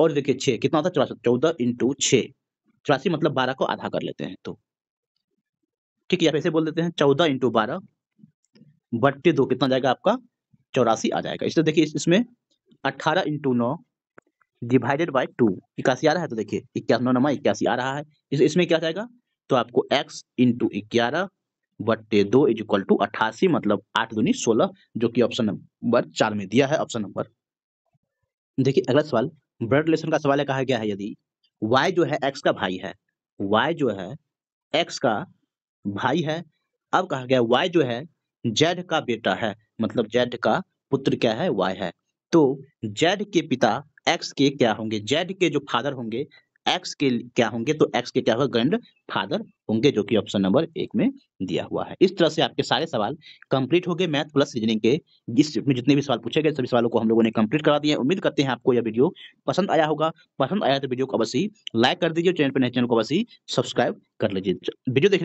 और देखिए छः कितना होता है चौरासी चौदह इंटू छः चौरासी मतलब बारह को आधा कर लेते हैं तो ठीक है ऐसे बोल देते हैं चौदह इंटू बारह बट्टे दो कितना जाएगा आपका चौरासी आ जाएगा इसलिए तो देखिए इसमें अट्ठारह इंटू नौ डिवाइडेड बाई टू इक्यासी आ रहा है तो देखिए इक्यास नौ नमा इक्यासी आ रहा है इस, इसमें क्या जाएगा तो आपको एक्स इंटू ग्यारह बट्टे दो इज इक्वल टू अट्ठासी मतलब आठ दूनी सोलह जो कि ऑप्शन नंबर चार में दिया है ऑप्शन नंबर देखिए अगला सवाल ब्लड रिलेशन का सवाल कहा गया है यदि y जो है x का भाई है y जो है x का भाई है अब कहा गया वाई जो है जेड का बेटा है मतलब जेड का पुत्र क्या है वाई है तो जेड के पिता एक्स के क्या होंगे जेड के जो फादर होंगे एक्स के क्या होंगे तो एक्स के क्या होगा ग्रैंड फादर होंगे जो कि ऑप्शन नंबर एक में दिया हुआ है इस तरह से आपके सारे सवाल कंप्लीट हो गए मैथ प्लस रीजनिंग के जिस में जितने भी सवाल पूछे गए सभी सवालों को हम लोगों ने कंप्लीट करा दिया उम्मीद करते हैं आपको यह वीडियो पसंद आया होगा पसंद आया तो वीडियो को अवश्य लाइक कर दीजिए चैनल पर नए चैनल को अवश्य सब्सक्राइब कर लीजिए वीडियो देखने के